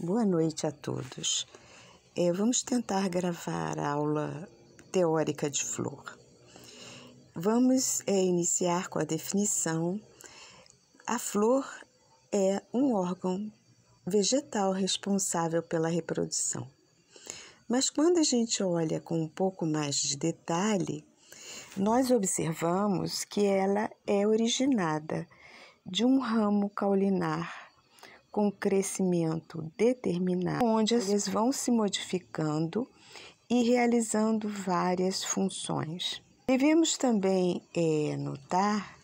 Boa noite a todos. É, vamos tentar gravar a aula teórica de flor. Vamos é, iniciar com a definição. A flor é um órgão vegetal responsável pela reprodução. Mas quando a gente olha com um pouco mais de detalhe, nós observamos que ela é originada de um ramo caulinar com crescimento determinado, onde eles vão se modificando e realizando várias funções. Devemos também é, notar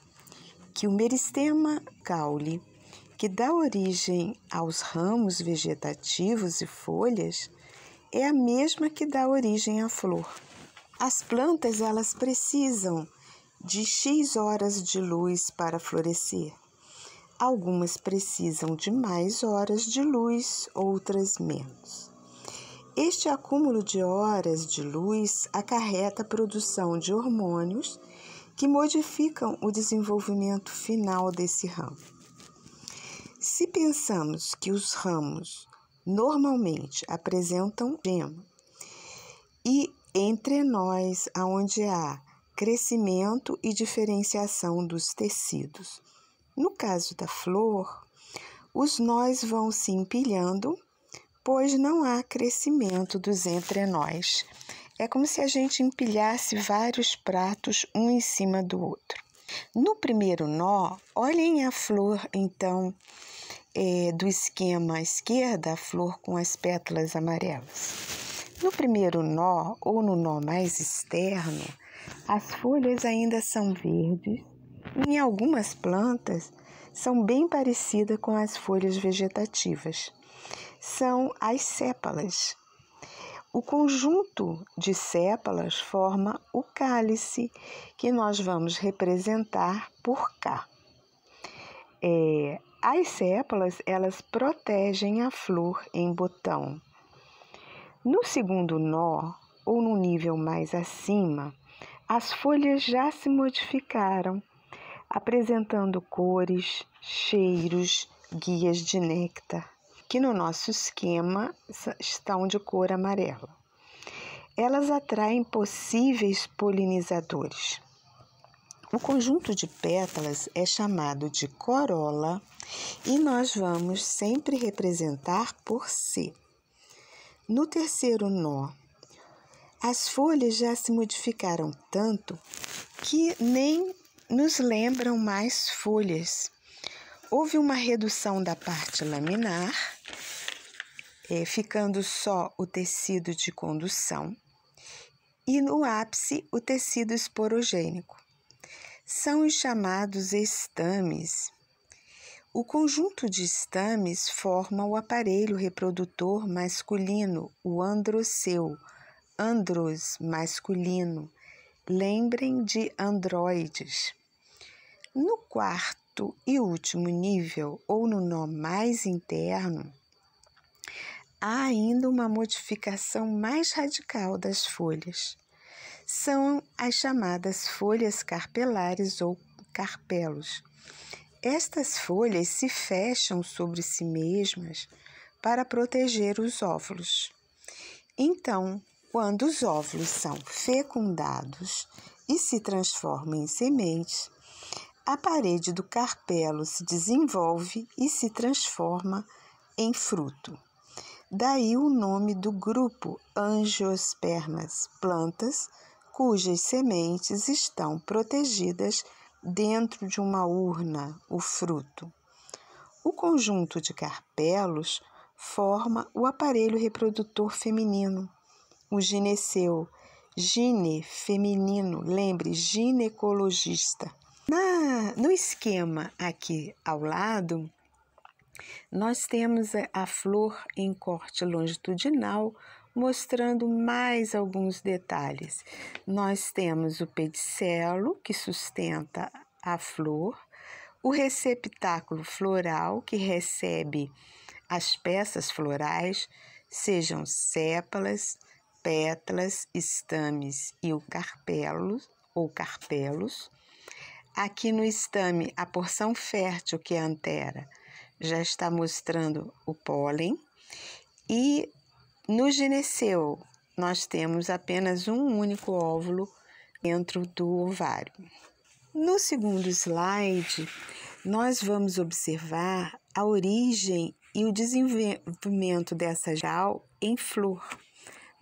que o meristema caule, que dá origem aos ramos vegetativos e folhas, é a mesma que dá origem à flor. As plantas elas precisam de X horas de luz para florescer. Algumas precisam de mais horas de luz, outras menos. Este acúmulo de horas de luz acarreta a produção de hormônios que modificam o desenvolvimento final desse ramo. Se pensamos que os ramos normalmente apresentam gema e entre nós aonde há crescimento e diferenciação dos tecidos no caso da flor, os nós vão se empilhando, pois não há crescimento dos entre nós. É como se a gente empilhasse vários pratos um em cima do outro. No primeiro nó, olhem a flor, então, é, do esquema à esquerda, a flor com as pétalas amarelas. No primeiro nó, ou no nó mais externo, as folhas ainda são verdes em algumas plantas, são bem parecidas com as folhas vegetativas. São as sépalas. O conjunto de sépalas forma o cálice, que nós vamos representar por cá. É, as sépalas, elas protegem a flor em botão. No segundo nó, ou no nível mais acima, as folhas já se modificaram apresentando cores, cheiros, guias de néctar, que no nosso esquema estão de cor amarela. Elas atraem possíveis polinizadores. O conjunto de pétalas é chamado de corola e nós vamos sempre representar por C. No terceiro nó, as folhas já se modificaram tanto que nem nos lembram mais folhas. Houve uma redução da parte laminar, é, ficando só o tecido de condução e no ápice o tecido esporogênico. São os chamados estames. O conjunto de estames forma o aparelho reprodutor masculino, o androceu, andros masculino, Lembrem de androides. No quarto e último nível, ou no nó mais interno, há ainda uma modificação mais radical das folhas. São as chamadas folhas carpelares ou carpelos. Estas folhas se fecham sobre si mesmas para proteger os óvulos. Então, quando os óvulos são fecundados e se transformam em sementes, a parede do carpelo se desenvolve e se transforma em fruto. Daí o nome do grupo angiospermas, plantas cujas sementes estão protegidas dentro de uma urna, o fruto. O conjunto de carpelos forma o aparelho reprodutor feminino o gineceu. Gine, feminino, lembre, ginecologista. Na, no esquema aqui ao lado, nós temos a flor em corte longitudinal, mostrando mais alguns detalhes. Nós temos o pedicelo, que sustenta a flor, o receptáculo floral, que recebe as peças florais, sejam sépalas, pétalas, estames e o carpelo ou carpelos. Aqui no estame, a porção fértil que é a antera já está mostrando o pólen e no gineceu nós temos apenas um único óvulo dentro do ovário. No segundo slide, nós vamos observar a origem e o desenvolvimento dessa jal em flor.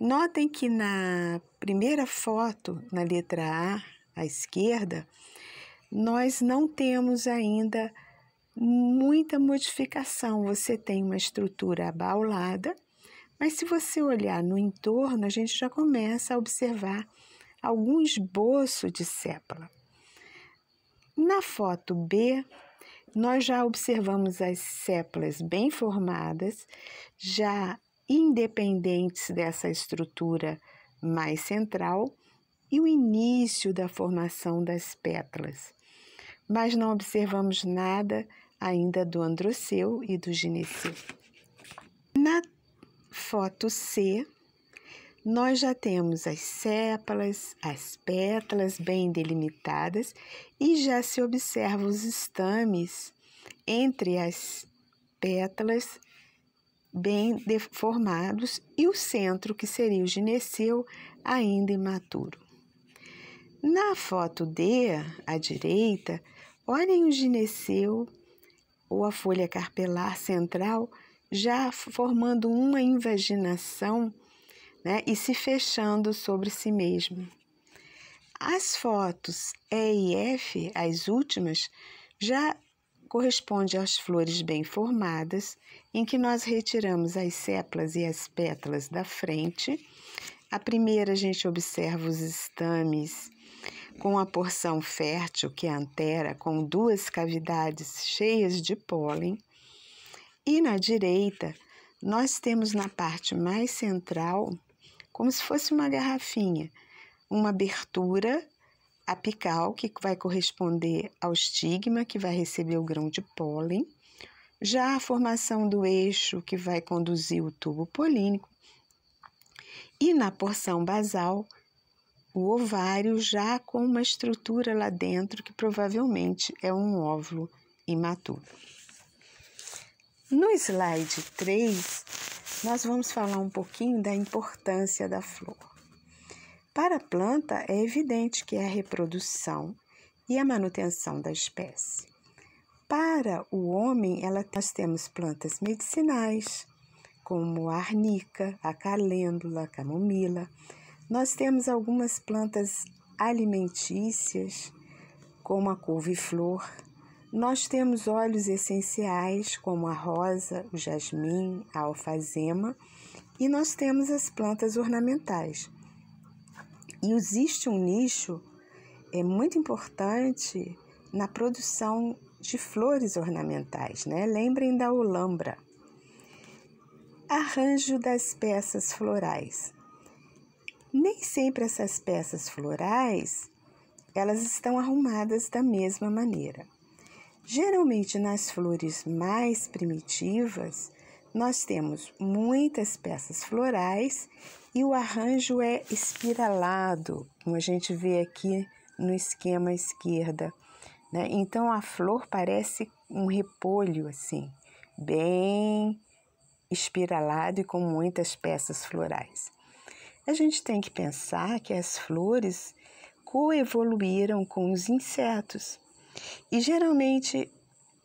Notem que na primeira foto, na letra A, à esquerda, nós não temos ainda muita modificação. Você tem uma estrutura abaulada, mas se você olhar no entorno, a gente já começa a observar algum esboço de sépala. Na foto B, nós já observamos as sépalas bem formadas, já independentes dessa estrutura mais central e o início da formação das pétalas. Mas não observamos nada ainda do androceu e do gineceu. Na foto C, nós já temos as sépalas, as pétalas bem delimitadas e já se observa os estames entre as pétalas bem deformados e o centro, que seria o gineceu, ainda imaturo. Na foto D, à direita, olhem o gineceu ou a folha carpelar central já formando uma invaginação né, e se fechando sobre si mesmo. As fotos E e F, as últimas, já corresponde às flores bem formadas, em que nós retiramos as sepas e as pétalas da frente. A primeira a gente observa os estames com a porção fértil, que é a antera, com duas cavidades cheias de pólen. E na direita, nós temos na parte mais central, como se fosse uma garrafinha, uma abertura apical, que vai corresponder ao estigma, que vai receber o grão de pólen. Já a formação do eixo, que vai conduzir o tubo polínico. E na porção basal, o ovário já com uma estrutura lá dentro que provavelmente é um óvulo imaturo. No slide 3, nós vamos falar um pouquinho da importância da flor. Para a planta, é evidente que é a reprodução e a manutenção da espécie. Para o homem, ela, nós temos plantas medicinais, como a arnica, a calêndula, a camomila. Nós temos algumas plantas alimentícias, como a couve-flor. Nós temos óleos essenciais, como a rosa, o jasmim, a alfazema. E nós temos as plantas ornamentais, e existe um nicho é muito importante na produção de flores ornamentais, né? Lembrem da Olambra. Arranjo das peças florais. Nem sempre essas peças florais elas estão arrumadas da mesma maneira. Geralmente nas flores mais primitivas, nós temos muitas peças florais e o arranjo é espiralado, como a gente vê aqui no esquema à esquerda. Né? Então a flor parece um repolho, assim, bem espiralado e com muitas peças florais. A gente tem que pensar que as flores coevoluíram com os insetos. E geralmente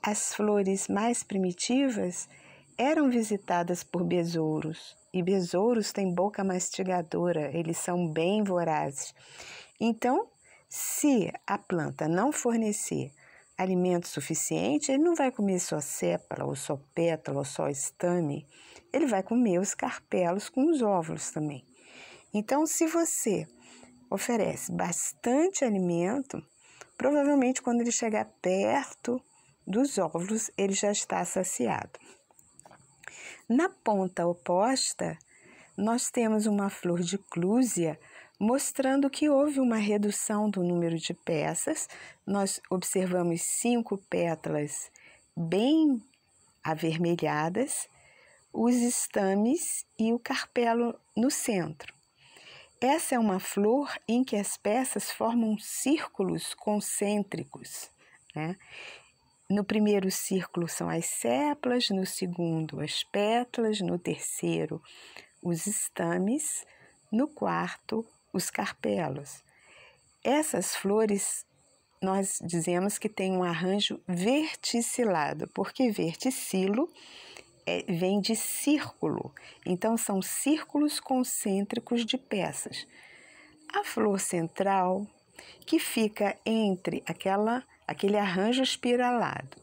as flores mais primitivas eram visitadas por besouros e besouros têm boca mastigadora, eles são bem vorazes. Então, se a planta não fornecer alimento suficiente, ele não vai comer só sépala, ou só pétala, ou só estame, ele vai comer os carpelos com os óvulos também. Então, se você oferece bastante alimento, provavelmente quando ele chegar perto dos óvulos, ele já está saciado. Na ponta oposta, nós temos uma flor de clúzia mostrando que houve uma redução do número de peças. Nós observamos cinco pétalas bem avermelhadas, os estames e o carpelo no centro. Essa é uma flor em que as peças formam círculos concêntricos. Né? No primeiro círculo são as sépalas no segundo, as pétalas, no terceiro, os estames, no quarto, os carpelos. Essas flores nós dizemos que tem um arranjo verticilado, porque verticilo é, vem de círculo, então são círculos concêntricos de peças. A flor central, que fica entre aquela aquele arranjo espiralado,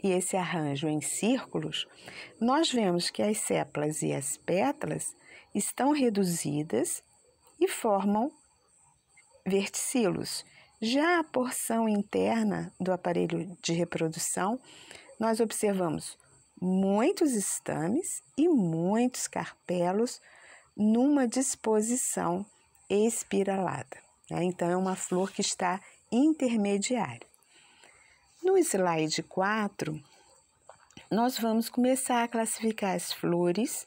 e esse arranjo em círculos, nós vemos que as sépalas e as pétalas estão reduzidas e formam verticilos. Já a porção interna do aparelho de reprodução, nós observamos muitos estames e muitos carpelos numa disposição espiralada. Né? Então, é uma flor que está intermediária. No slide 4, nós vamos começar a classificar as flores,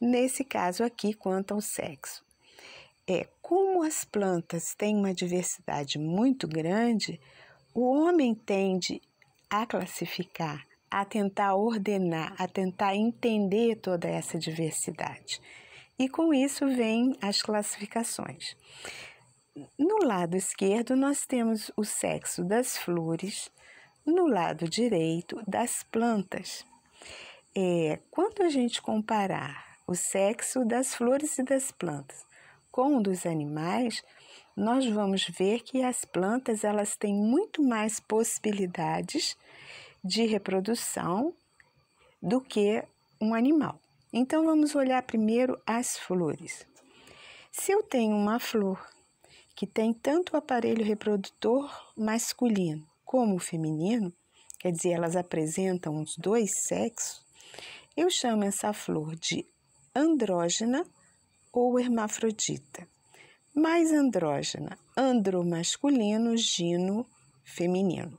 nesse caso aqui, quanto ao sexo. É como as plantas têm uma diversidade muito grande, o homem tende a classificar, a tentar ordenar, a tentar entender toda essa diversidade. E com isso vêm as classificações. No lado esquerdo, nós temos o sexo das flores, no lado direito das plantas. É, quando a gente comparar o sexo das flores e das plantas com o dos animais, nós vamos ver que as plantas elas têm muito mais possibilidades de reprodução do que um animal. Então vamos olhar primeiro as flores. Se eu tenho uma flor que tem tanto o aparelho reprodutor masculino como o feminino, quer dizer, elas apresentam os dois sexos, eu chamo essa flor de andrógena ou hermafrodita. Mais andrógena, andro masculino, gino feminino.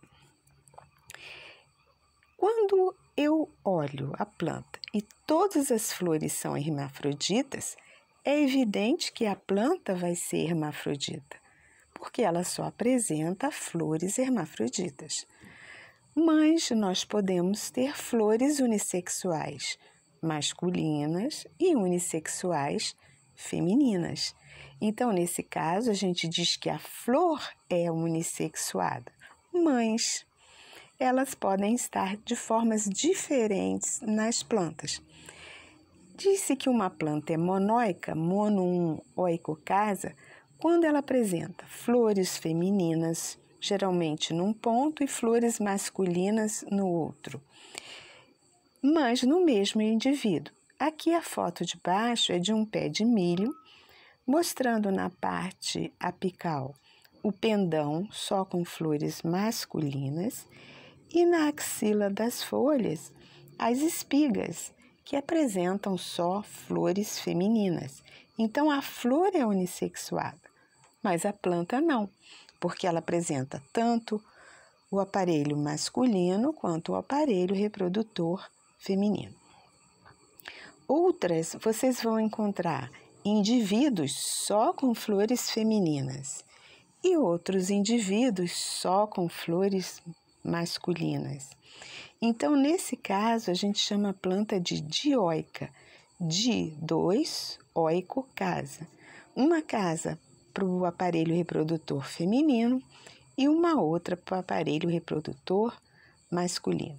Quando eu olho a planta e todas as flores são hermafroditas, é evidente que a planta vai ser hermafrodita porque ela só apresenta flores hermafroditas. Mas nós podemos ter flores unissexuais masculinas e unissexuais femininas. Então, nesse caso, a gente diz que a flor é unissexuada, mas elas podem estar de formas diferentes nas plantas. Disse que uma planta é monóica, mono 1, oicocasa, quando ela apresenta flores femininas, geralmente num ponto, e flores masculinas no outro, mas no mesmo indivíduo. Aqui a foto de baixo é de um pé de milho, mostrando na parte apical o pendão só com flores masculinas e na axila das folhas as espigas, que apresentam só flores femininas. Então a flor é unissexuada mas a planta não, porque ela apresenta tanto o aparelho masculino quanto o aparelho reprodutor feminino. Outras vocês vão encontrar indivíduos só com flores femininas e outros indivíduos só com flores masculinas. Então, nesse caso, a gente chama a planta de dioica, de dois, oico, casa. Uma casa para o aparelho reprodutor feminino e uma outra para o aparelho reprodutor masculino.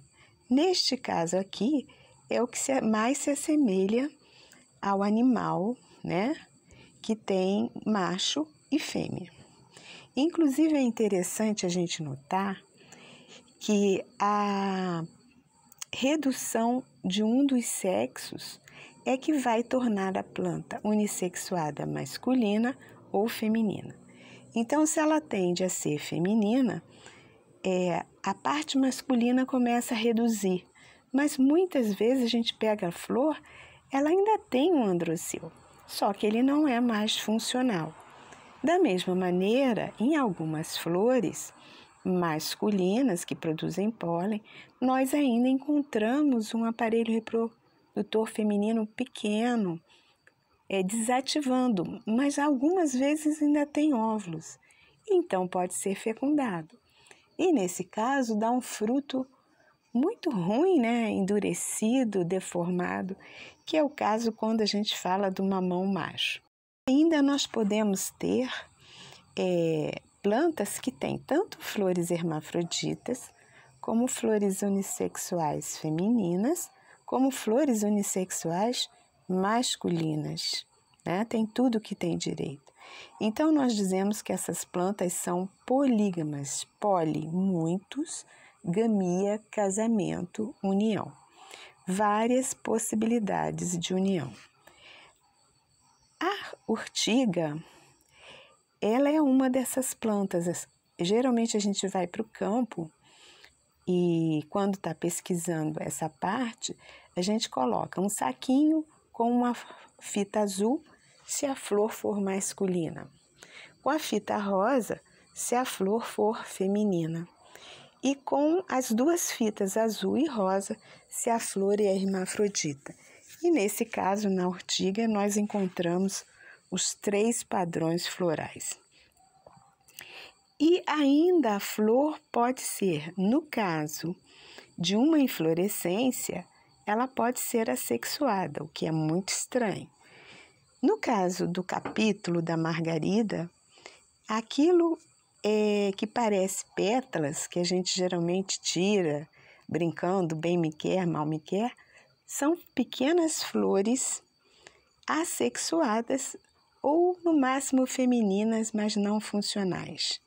Neste caso aqui, é o que mais se assemelha ao animal, né? Que tem macho e fêmea. Inclusive, é interessante a gente notar que a redução de um dos sexos é que vai tornar a planta unissexuada masculina ou feminina. Então, se ela tende a ser feminina, é, a parte masculina começa a reduzir. Mas muitas vezes a gente pega a flor, ela ainda tem um androcil, só que ele não é mais funcional. Da mesma maneira, em algumas flores masculinas que produzem pólen, nós ainda encontramos um aparelho reprodutor feminino pequeno, é, desativando, mas algumas vezes ainda tem óvulos, então pode ser fecundado. E nesse caso dá um fruto muito ruim, né? endurecido, deformado, que é o caso quando a gente fala do mamão macho. Ainda nós podemos ter é, plantas que têm tanto flores hermafroditas, como flores unissexuais femininas, como flores unissexuais masculinas. Né? Tem tudo que tem direito. Então, nós dizemos que essas plantas são polígamas, poli, muitos, gamia, casamento, união. Várias possibilidades de união. A urtiga, ela é uma dessas plantas. Geralmente a gente vai para o campo e quando está pesquisando essa parte, a gente coloca um saquinho com uma fita azul, se a flor for masculina, com a fita rosa, se a flor for feminina, e com as duas fitas azul e rosa, se a flor é hermafrodita. E nesse caso, na ortiga, nós encontramos os três padrões florais. E ainda a flor pode ser, no caso de uma inflorescência, ela pode ser assexuada, o que é muito estranho. No caso do capítulo da Margarida, aquilo é, que parece pétalas, que a gente geralmente tira brincando, bem me quer, mal me quer, são pequenas flores assexuadas ou, no máximo, femininas, mas não funcionais.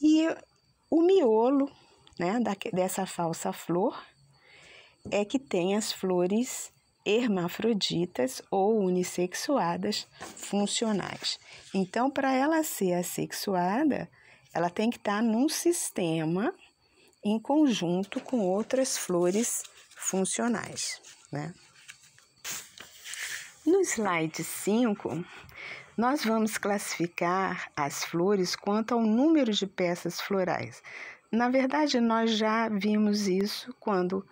E o miolo né, dessa falsa flor é que tem as flores hermafroditas ou unissexuadas funcionais. Então, para ela ser assexuada, ela tem que estar tá num sistema em conjunto com outras flores funcionais, né? No slide 5, nós vamos classificar as flores quanto ao número de peças florais. Na verdade, nós já vimos isso quando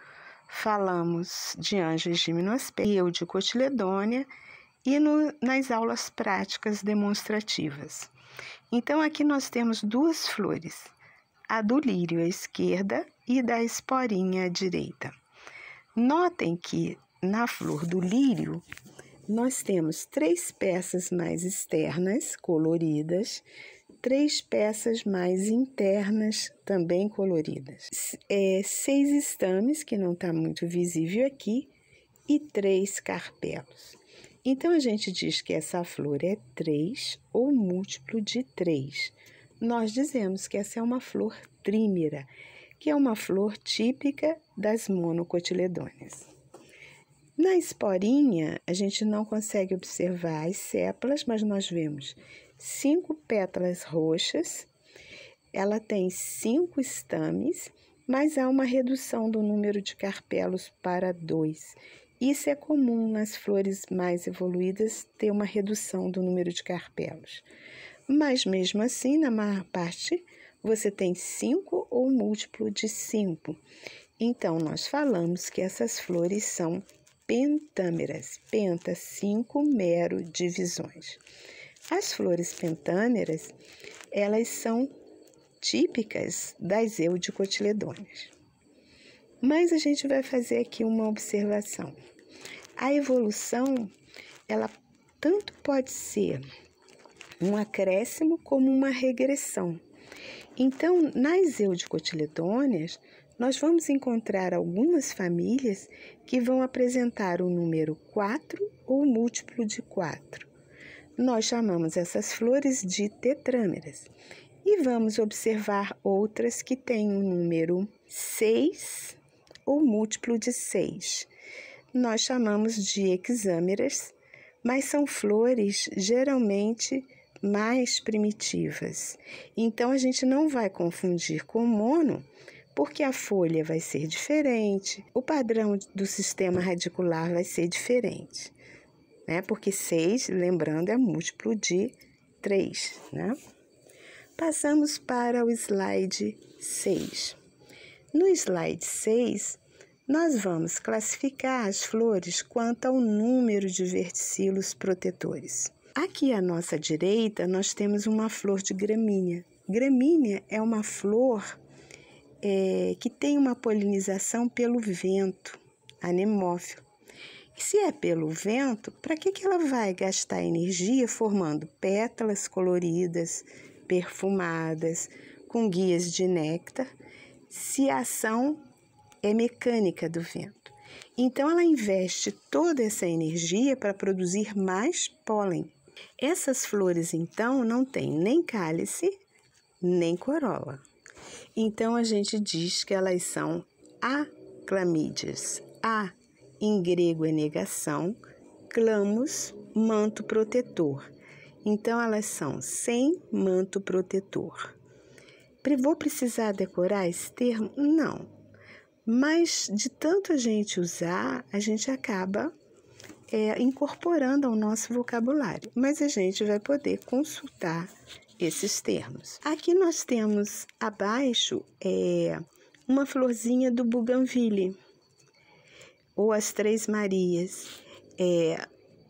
falamos de anjos de Minuaspé e eu de Cotiledônia e no, nas aulas práticas demonstrativas. Então, aqui nós temos duas flores, a do lírio à esquerda e da esporinha à direita. Notem que na flor do lírio, nós temos três peças mais externas, coloridas, três peças mais internas, também coloridas. É, seis estames, que não está muito visível aqui, e três carpelos. Então, a gente diz que essa flor é três ou múltiplo de três. Nós dizemos que essa é uma flor trímera, que é uma flor típica das monocotiledôneas. Na esporinha, a gente não consegue observar as sépalas, mas nós vemos cinco pétalas roxas, ela tem cinco estames, mas há uma redução do número de carpelos para dois. Isso é comum nas flores mais evoluídas ter uma redução do número de carpelos. Mas mesmo assim, na maior parte, você tem cinco ou múltiplo de cinco. Então, nós falamos que essas flores são pentâmeras, penta, cinco mero divisões. As flores pentâmeras, elas são típicas das eudicotiledôneas. Mas a gente vai fazer aqui uma observação. A evolução, ela tanto pode ser um acréscimo como uma regressão. Então, nas eudicotiledôneas, nós vamos encontrar algumas famílias que vão apresentar o número 4 ou múltiplo de 4. Nós chamamos essas flores de tetrâmeras. E vamos observar outras que têm o um número 6 ou múltiplo de 6. Nós chamamos de hexâmeras, mas são flores geralmente mais primitivas. Então a gente não vai confundir com mono, porque a folha vai ser diferente, o padrão do sistema radicular vai ser diferente né? Porque 6, lembrando, é múltiplo de 3, né? Passamos para o slide 6. No slide 6, nós vamos classificar as flores quanto ao número de verticilos protetores. Aqui à nossa direita, nós temos uma flor de gramínea. Gramínea é uma flor é, que tem uma polinização pelo vento, anemófilo. Se é pelo vento, para que, que ela vai gastar energia formando pétalas coloridas, perfumadas, com guias de néctar, se a ação é mecânica do vento? Então, ela investe toda essa energia para produzir mais pólen. Essas flores, então, não têm nem cálice, nem corola. Então, a gente diz que elas são aclamídeas, a em grego é negação, clamus, manto protetor. Então, elas são sem manto protetor. Vou precisar decorar esse termo? Não. Mas de tanto a gente usar, a gente acaba é, incorporando ao nosso vocabulário. Mas a gente vai poder consultar esses termos. Aqui nós temos abaixo é, uma florzinha do buganville ou as Três Marias. É,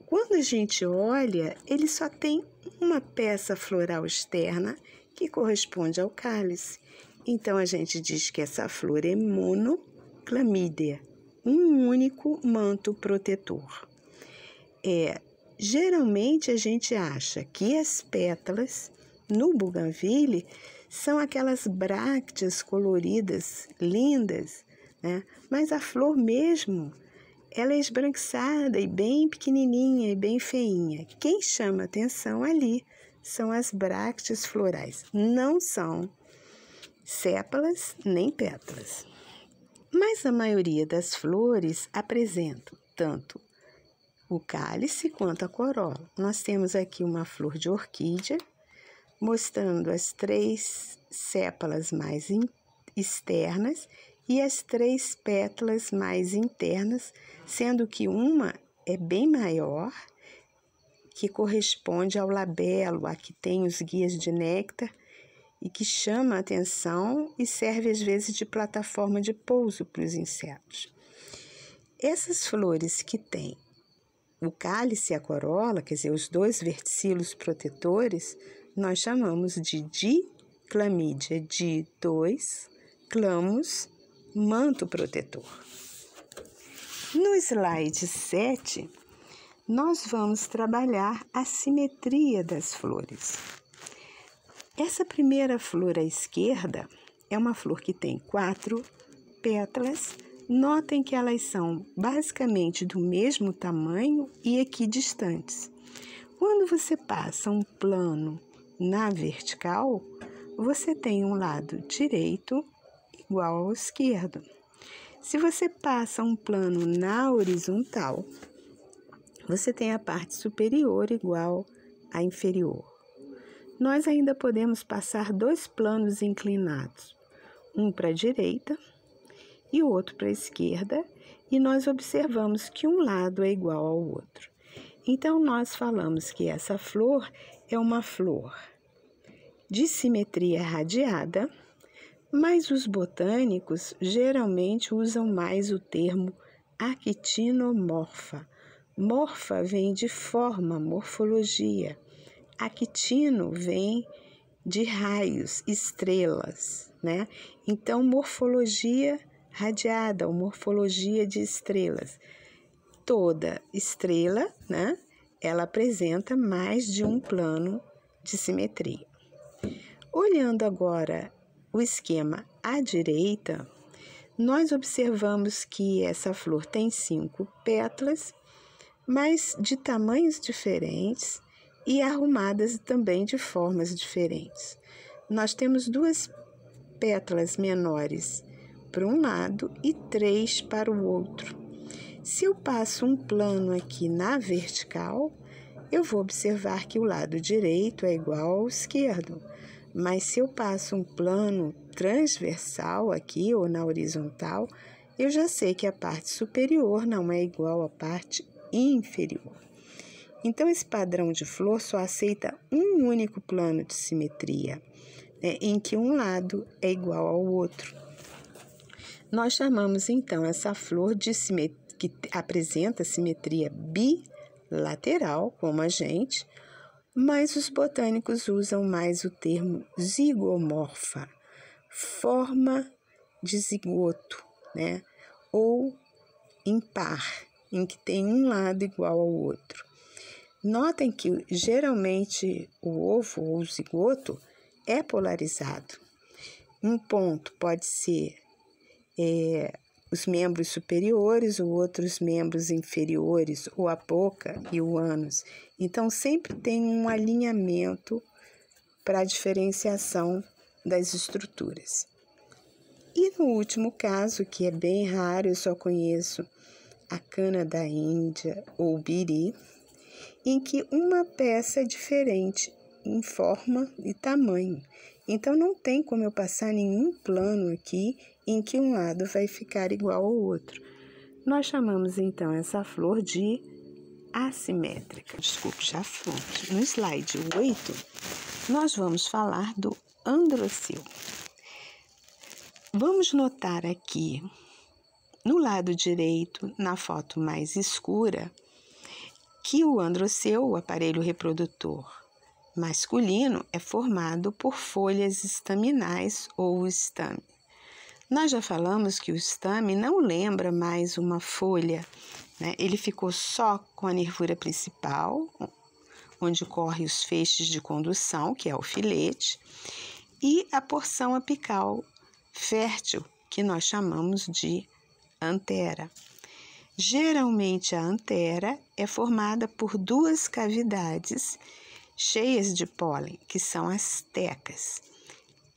quando a gente olha, ele só tem uma peça floral externa que corresponde ao cálice. Então a gente diz que essa flor é monoclamídea, um único manto protetor. É, geralmente a gente acha que as pétalas no buganville são aquelas brácteas coloridas lindas né? Mas a flor mesmo, ela é esbranquiçada e bem pequenininha e bem feinha. Quem chama atenção ali são as brácteas florais, não são sépalas nem pétalas. Mas a maioria das flores apresenta tanto o cálice quanto a corola. Nós temos aqui uma flor de orquídea, mostrando as três sépalas mais externas e as três pétalas mais internas, sendo que uma é bem maior, que corresponde ao labelo, a que tem os guias de néctar e que chama a atenção e serve às vezes de plataforma de pouso para os insetos. Essas flores que têm o cálice e a corola, quer dizer, os dois verticilos protetores, nós chamamos de diclamídia, de dois clamos manto protetor. No slide 7, nós vamos trabalhar a simetria das flores. Essa primeira flor à esquerda é uma flor que tem quatro pétalas. Notem que elas são basicamente do mesmo tamanho e equidistantes. Quando você passa um plano na vertical, você tem um lado direito igual ao esquerdo. Se você passa um plano na horizontal, você tem a parte superior igual à inferior. Nós ainda podemos passar dois planos inclinados, um para a direita e o outro para a esquerda, e nós observamos que um lado é igual ao outro. Então, nós falamos que essa flor é uma flor de simetria radiada mas os botânicos geralmente usam mais o termo actinomorfa. Morfa vem de forma, morfologia. Actino vem de raios, estrelas, né? Então, morfologia radiada ou morfologia de estrelas. Toda estrela, né? Ela apresenta mais de um plano de simetria. Olhando agora o esquema à direita, nós observamos que essa flor tem cinco pétalas, mas de tamanhos diferentes e arrumadas também de formas diferentes. Nós temos duas pétalas menores para um lado e três para o outro. Se eu passo um plano aqui na vertical, eu vou observar que o lado direito é igual ao esquerdo. Mas se eu passo um plano transversal aqui ou na horizontal, eu já sei que a parte superior não é igual à parte inferior. Então, esse padrão de flor só aceita um único plano de simetria, né, em que um lado é igual ao outro. Nós chamamos então essa flor de simetria, que apresenta simetria bilateral, como a gente, mas os botânicos usam mais o termo zigomorfa, forma de zigoto, né? ou impar, em que tem um lado igual ao outro. Notem que geralmente o ovo ou o zigoto é polarizado. Um ponto pode ser é, os membros superiores, o outro os membros inferiores, ou a boca e o ânus. Então, sempre tem um alinhamento para a diferenciação das estruturas. E no último caso, que é bem raro, eu só conheço a cana da Índia ou biri, em que uma peça é diferente em forma e tamanho. Então não tem como eu passar nenhum plano aqui em que um lado vai ficar igual ao outro. Nós chamamos então essa flor de assimétrica. Desculpe, já fui. No slide 8, nós vamos falar do androcil. Vamos notar aqui, no lado direito, na foto mais escura, que o androceu, o aparelho reprodutor masculino, é formado por folhas estaminais ou estame. Nós já falamos que o estame não lembra mais uma folha né? Ele ficou só com a nervura principal, onde correm os feixes de condução, que é o filete, e a porção apical fértil, que nós chamamos de antera. Geralmente, a antera é formada por duas cavidades cheias de pólen, que são as tecas,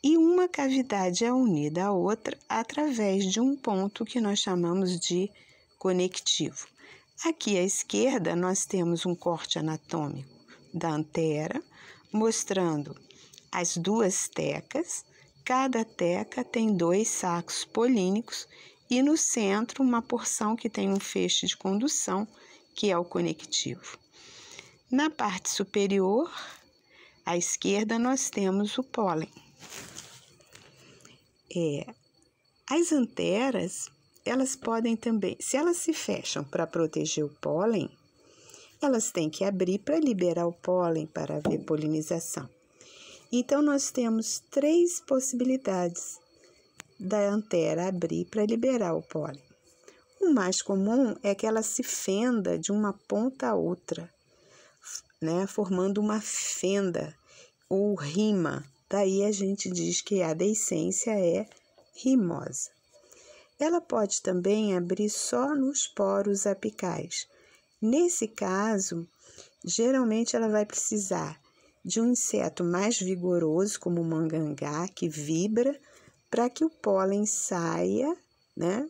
e uma cavidade é unida à outra através de um ponto que nós chamamos de conectivo. Aqui à esquerda, nós temos um corte anatômico da antera, mostrando as duas tecas. Cada teca tem dois sacos polínicos e no centro uma porção que tem um feixe de condução, que é o conectivo. Na parte superior, à esquerda, nós temos o pólen. É, as anteras elas podem também, se elas se fecham para proteger o pólen, elas têm que abrir para liberar o pólen para haver polinização. Então, nós temos três possibilidades da antera abrir para liberar o pólen. O mais comum é que ela se fenda de uma ponta a outra, né, formando uma fenda ou rima. Daí a gente diz que a deiscência é rimosa. Ela pode também abrir só nos poros apicais. Nesse caso, geralmente ela vai precisar de um inseto mais vigoroso, como o mangangá, que vibra, para que o pólen saia, né,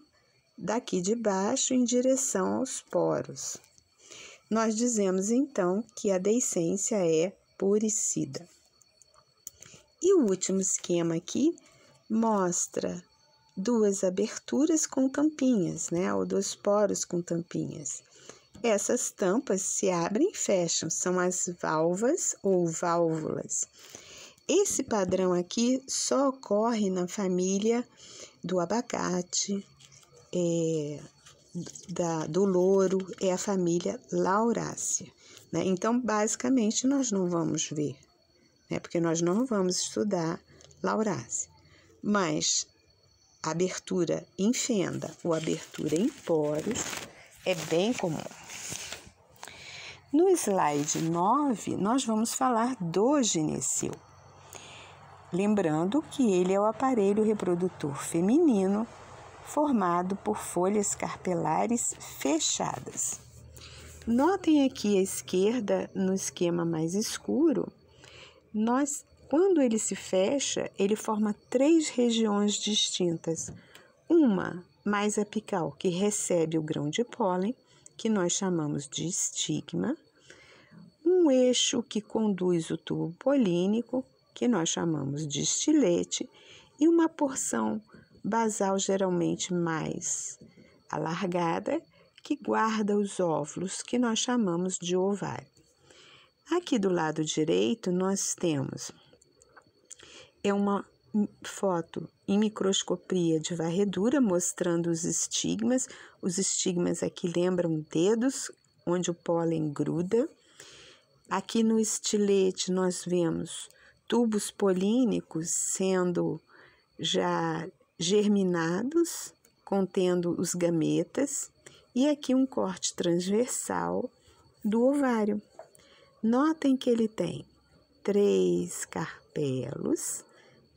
daqui de baixo em direção aos poros. Nós dizemos então que a deiscência é puricida. E o último esquema aqui mostra duas aberturas com tampinhas, né? Ou dois poros com tampinhas. Essas tampas se abrem e fecham, são as valvas ou válvulas. Esse padrão aqui só ocorre na família do abacate, é, da, do louro, é a família Laurácea. Né? Então, basicamente, nós não vamos ver, né? porque nós não vamos estudar Laurácea. Mas Abertura em fenda ou abertura em poros é bem comum. No slide 9, nós vamos falar do gineceu, Lembrando que ele é o aparelho reprodutor feminino formado por folhas carpelares fechadas. Notem aqui à esquerda, no esquema mais escuro, nós quando ele se fecha, ele forma três regiões distintas. Uma mais apical, que recebe o grão de pólen, que nós chamamos de estigma. Um eixo que conduz o tubo polínico, que nós chamamos de estilete. E uma porção basal, geralmente mais alargada, que guarda os óvulos, que nós chamamos de ovário. Aqui do lado direito, nós temos é uma foto em microscopia de varredura mostrando os estigmas. Os estigmas aqui lembram dedos onde o pólen gruda. Aqui no estilete nós vemos tubos polínicos sendo já germinados, contendo os gametas, e aqui um corte transversal do ovário. Notem que ele tem três carpelos,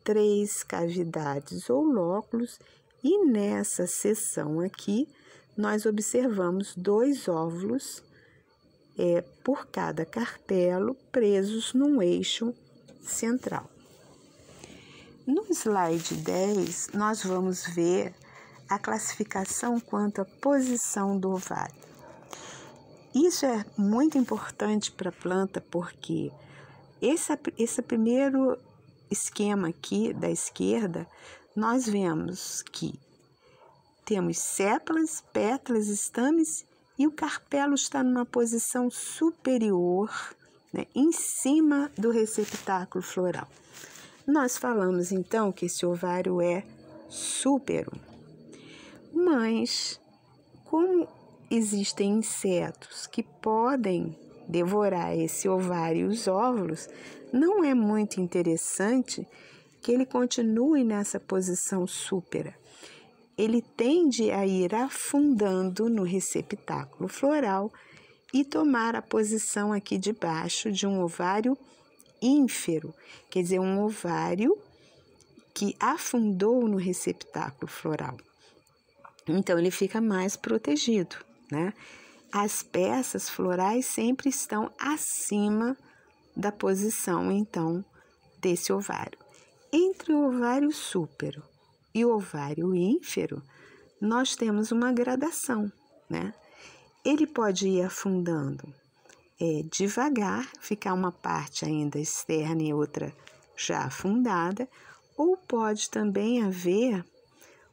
três cavidades ou lóculos, e nessa seção aqui nós observamos dois óvulos é, por cada carpelo presos num eixo central. No slide 10, nós vamos ver a classificação quanto à posição do ovário. Isso é muito importante para a planta porque esse, esse primeiro esquema aqui da esquerda, nós vemos que temos sépalas, pétalas, estames e o carpelo está numa posição superior, né, em cima do receptáculo floral. Nós falamos então que esse ovário é súpero. Mas, como existem insetos que podem devorar esse ovário e os óvulos, não é muito interessante que ele continue nessa posição súpera. Ele tende a ir afundando no receptáculo floral e tomar a posição aqui de baixo de um ovário ínfero, quer dizer, um ovário que afundou no receptáculo floral. Então, ele fica mais protegido, né? as peças florais sempre estão acima da posição, então, desse ovário. Entre o ovário súpero e o ovário ínfero, nós temos uma gradação, né? Ele pode ir afundando é, devagar, ficar uma parte ainda externa e outra já afundada, ou pode também haver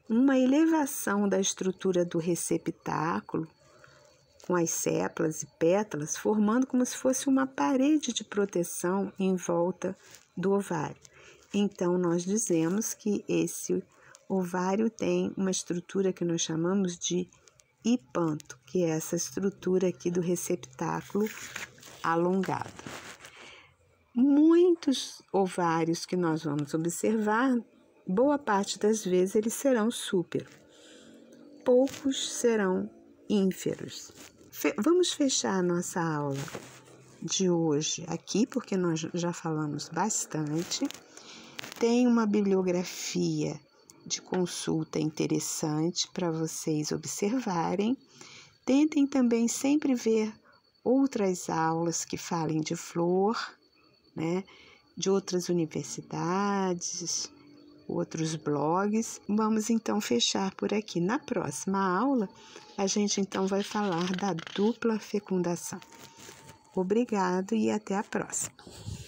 uma elevação da estrutura do receptáculo com as sépalas e pétalas, formando como se fosse uma parede de proteção em volta do ovário. Então, nós dizemos que esse ovário tem uma estrutura que nós chamamos de hipanto, que é essa estrutura aqui do receptáculo alongado. Muitos ovários que nós vamos observar, boa parte das vezes eles serão super, poucos serão ínferos fe vamos fechar a nossa aula de hoje aqui, porque nós já falamos bastante. Tem uma bibliografia de consulta interessante para vocês observarem. Tentem também sempre ver outras aulas que falem de flor, né? De outras universidades outros blogs. Vamos então fechar por aqui. Na próxima aula, a gente então vai falar da dupla fecundação. Obrigado e até a próxima.